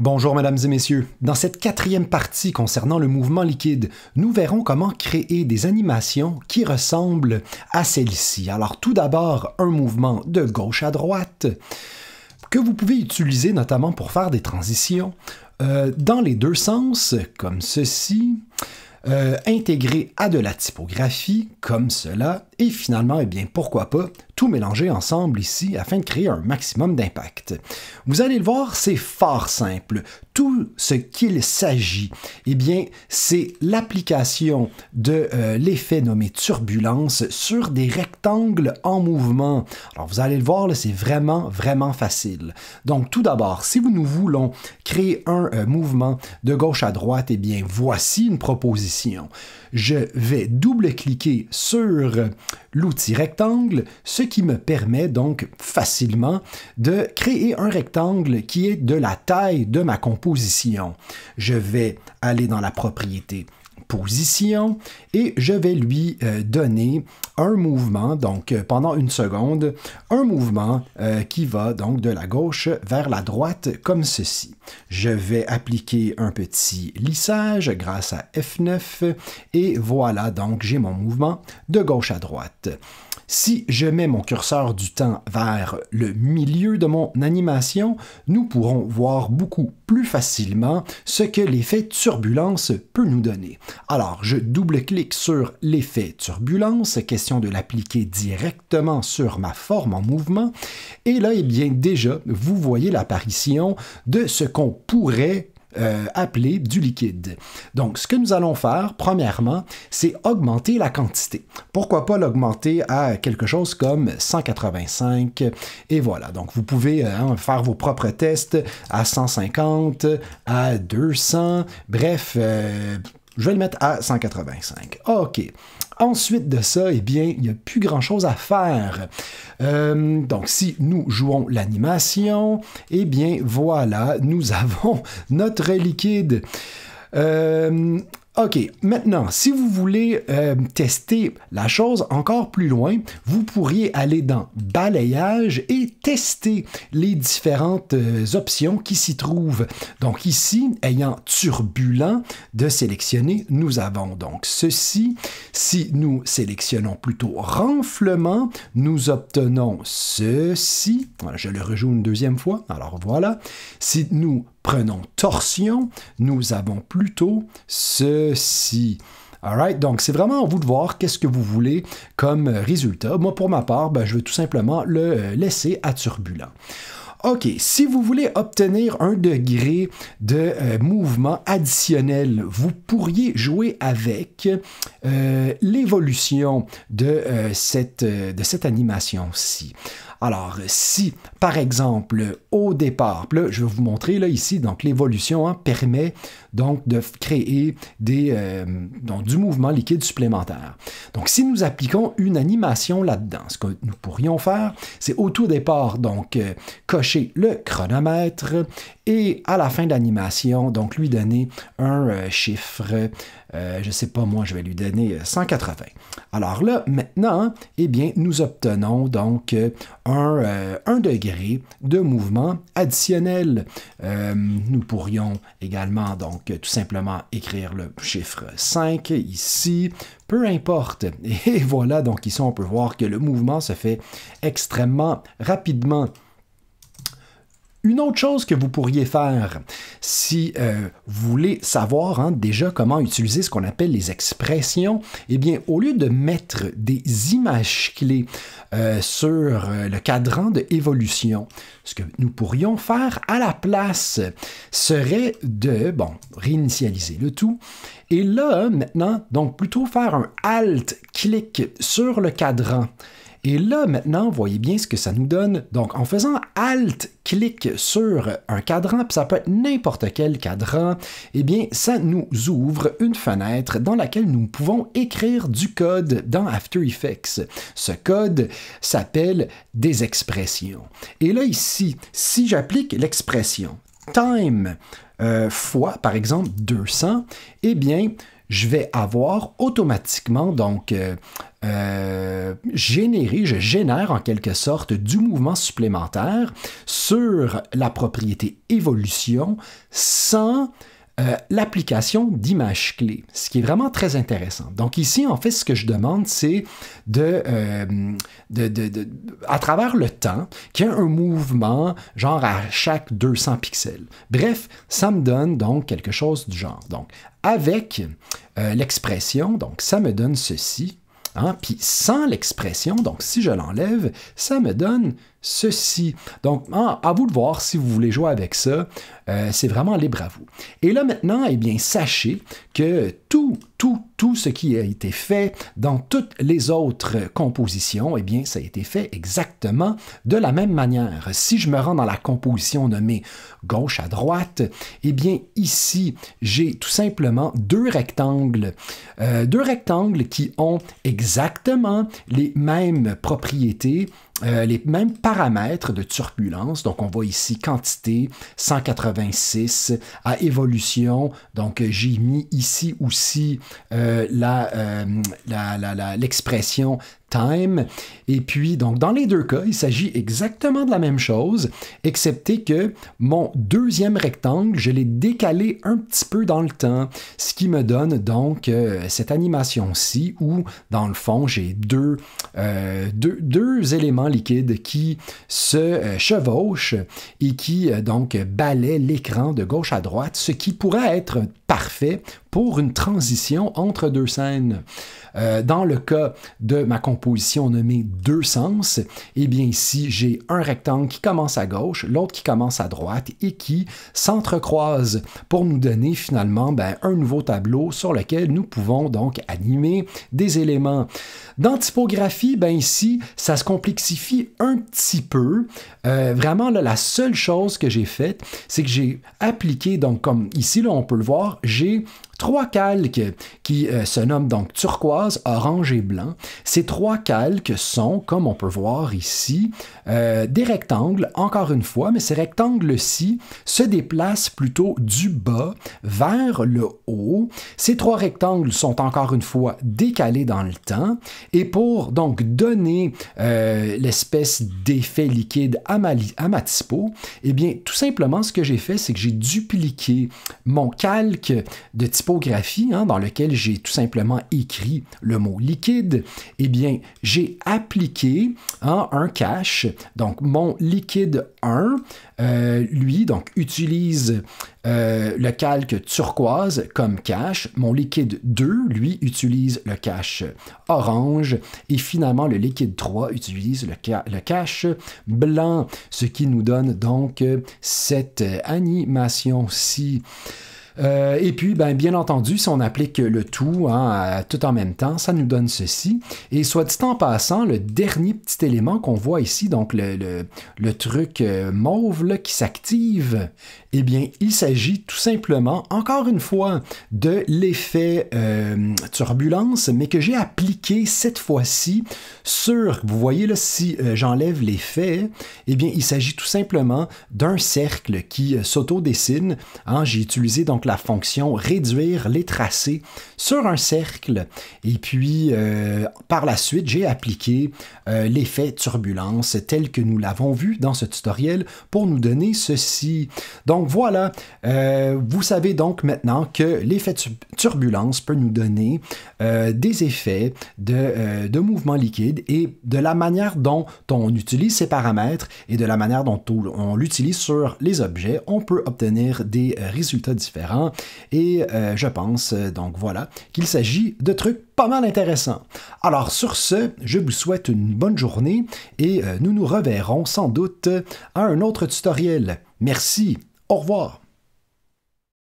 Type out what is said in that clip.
Bonjour mesdames et messieurs. Dans cette quatrième partie concernant le mouvement liquide, nous verrons comment créer des animations qui ressemblent à celle-ci. Alors tout d'abord, un mouvement de gauche à droite que vous pouvez utiliser notamment pour faire des transitions euh, dans les deux sens, comme ceci. Euh, intégrer intégré à de la typographie, comme cela, et finalement, eh bien, pourquoi pas, mélanger ensemble ici afin de créer un maximum d'impact. Vous allez le voir, c'est fort simple tout ce qu'il s'agit, eh bien, c'est l'application de euh, l'effet nommé turbulence sur des rectangles en mouvement. Alors, vous allez le voir, c'est vraiment, vraiment facile. Donc, tout d'abord, si nous voulons créer un euh, mouvement de gauche à droite, eh bien, voici une proposition. Je vais double-cliquer sur l'outil rectangle, ce qui me permet donc facilement de créer un rectangle qui est de la taille de ma composition Position, Je vais aller dans la propriété position et je vais lui euh, donner un mouvement, donc euh, pendant une seconde, un mouvement euh, qui va donc de la gauche vers la droite comme ceci. Je vais appliquer un petit lissage grâce à F9 et voilà donc j'ai mon mouvement de gauche à droite. Si je mets mon curseur du temps vers le milieu de mon animation, nous pourrons voir beaucoup plus facilement ce que l'effet turbulence peut nous donner. Alors, je double-clique sur l'effet turbulence, question de l'appliquer directement sur ma forme en mouvement, et là, eh bien, déjà, vous voyez l'apparition de ce qu'on pourrait euh, appeler du liquide. Donc, ce que nous allons faire, premièrement, c'est augmenter la quantité. Pourquoi pas l'augmenter à quelque chose comme 185, et voilà. Donc, vous pouvez euh, hein, faire vos propres tests à 150, à 200, bref, euh, je vais le mettre à 185. OK. Ensuite de ça, eh bien, il n'y a plus grand-chose à faire. Euh, donc, si nous jouons l'animation, eh bien, voilà, nous avons notre liquide. Euh, OK, maintenant, si vous voulez euh, tester la chose encore plus loin, vous pourriez aller dans balayage et tester les différentes euh, options qui s'y trouvent. Donc ici, ayant turbulent de sélectionner, nous avons donc ceci. Si nous sélectionnons plutôt renflement, nous obtenons ceci. je le rejoue une deuxième fois. Alors voilà. Si nous prenons torsion, nous avons plutôt ceci. donc c'est vraiment à vous de voir qu'est-ce que vous voulez comme résultat. Moi, pour ma part, ben, je veux tout simplement le euh, laisser à turbulent. OK, si vous voulez obtenir un degré de euh, mouvement additionnel, vous pourriez jouer avec euh, l'évolution de, cette, de cette animation-ci. Alors, si, par exemple, au départ, je vais vous montrer là, ici, donc l'évolution hein, permet donc de créer des, euh, du mouvement liquide supplémentaire. Donc, si nous appliquons une animation là-dedans, ce que nous pourrions faire, c'est au tout départ, donc, euh, cocher le chronomètre et à la fin de l'animation, donc, lui donner un euh, chiffre euh, je ne sais pas moi, je vais lui donner 180. Euh, Alors là, maintenant, eh bien, nous obtenons donc euh, un, degré de mouvement additionnel. nous pourrions également donc tout simplement écrire le chiffre 5 ici, peu importe. Et voilà, donc ici on peut voir que le mouvement se fait extrêmement rapidement. Une autre chose que vous pourriez faire, si euh, vous voulez savoir hein, déjà comment utiliser ce qu'on appelle les expressions, eh bien, au lieu de mettre des images clés euh, sur euh, le cadran de évolution, ce que nous pourrions faire à la place serait de, bon, réinitialiser le tout. Et là, maintenant, donc plutôt faire un alt-clic sur le cadran et là, maintenant, voyez bien ce que ça nous donne. Donc, en faisant Alt, clic sur un cadran, puis ça peut être n'importe quel cadran, eh bien, ça nous ouvre une fenêtre dans laquelle nous pouvons écrire du code dans After Effects. Ce code s'appelle des expressions. Et là, ici, si j'applique l'expression time euh, fois, par exemple, 200, eh bien, je vais avoir automatiquement donc euh, euh, généré, je génère en quelque sorte du mouvement supplémentaire sur la propriété évolution sans euh, l'application d'image clés, ce qui est vraiment très intéressant. Donc ici, en fait, ce que je demande, c'est de, euh, à travers le temps, qu'il y ait un mouvement genre à chaque 200 pixels. Bref, ça me donne donc quelque chose du genre. Donc avec euh, l'expression, donc ça me donne ceci. Hein, puis sans l'expression, donc si je l'enlève, ça me donne ceci. Donc, hein, à vous de voir si vous voulez jouer avec ça. Euh, c'est vraiment libre à vous. Et là maintenant, eh bien, sachez que tout, tout, tout ce qui a été fait dans toutes les autres compositions, eh bien, ça a été fait exactement de la même manière. Si je me rends dans la composition nommée gauche à droite, eh bien, ici, j'ai tout simplement deux rectangles. Euh, deux rectangles qui ont exactement les mêmes propriétés euh, les mêmes paramètres de turbulence. Donc, on voit ici quantité 186 à évolution. Donc, j'ai mis ici aussi euh, euh l'expression la, Time. Et puis, donc, dans les deux cas, il s'agit exactement de la même chose, excepté que mon deuxième rectangle, je l'ai décalé un petit peu dans le temps, ce qui me donne donc euh, cette animation-ci où, dans le fond, j'ai deux, euh, deux, éléments liquides qui se euh, chevauchent et qui, donc, balaient l'écran de gauche à droite, ce qui pourrait être parfait pour une transition entre deux scènes. Euh, dans le cas de ma composition nommée Deux sens, eh bien ici j'ai un rectangle qui commence à gauche, l'autre qui commence à droite et qui s'entrecroise pour nous donner finalement ben, un nouveau tableau sur lequel nous pouvons donc animer des éléments. Dans typographie, ben ici ça se complexifie un petit peu. Euh, vraiment la seule chose que j'ai faite, c'est que j'ai appliqué donc comme ici là on peut le voir j'ai Trois calques qui euh, se nomment donc turquoise, orange et blanc. Ces trois calques sont, comme on peut voir ici, euh, des rectangles, encore une fois, mais ces rectangles-ci se déplacent plutôt du bas vers le haut. Ces trois rectangles sont encore une fois décalés dans le temps et pour donc donner euh, l'espèce d'effet liquide à ma, eh bien tout simplement ce que j'ai fait, c'est que j'ai dupliqué mon calque de typo Hein, dans lequel j'ai tout simplement écrit le mot liquide, eh bien, j'ai appliqué hein, un cache. Donc, mon liquide 1, euh, lui, donc, utilise euh, le calque turquoise comme cache. Mon liquide 2, lui, utilise le cache orange. Et finalement, le liquide 3 utilise le cache blanc, ce qui nous donne donc euh, cette animation-ci. Euh, et puis, ben, bien entendu, si on applique le tout hein, tout en même temps, ça nous donne ceci. Et soit dit en passant, le dernier petit élément qu'on voit ici, donc le, truc euh, mauve qui s'active, eh bien, il s'agit tout simplement, encore une fois, de l'effet euh, turbulence, mais que j'ai appliqué cette fois-ci sur, vous voyez là, si j'enlève l'effet, eh bien, il s'agit tout simplement d'un cercle qui s'auto-dessine. Hein, j'ai utilisé donc la fonction réduire les tracés sur un cercle. Et puis, euh, par la suite, j'ai appliqué euh, l'effet turbulence tel que nous l'avons vu dans ce tutoriel pour nous donner ceci. Donc voilà, euh, vous savez donc maintenant que l'effet turbulence peut nous donner des effets de mouvement liquide et de la manière dont on utilise ces paramètres et de la manière dont on l'utilise sur les objets, on peut obtenir des résultats différents et euh, je pense, euh, donc voilà, qu'il s'agit de trucs pas mal intéressants. Alors sur ce, je vous souhaite une bonne journée et euh, nous nous reverrons sans doute à un autre tutoriel. Merci, au revoir.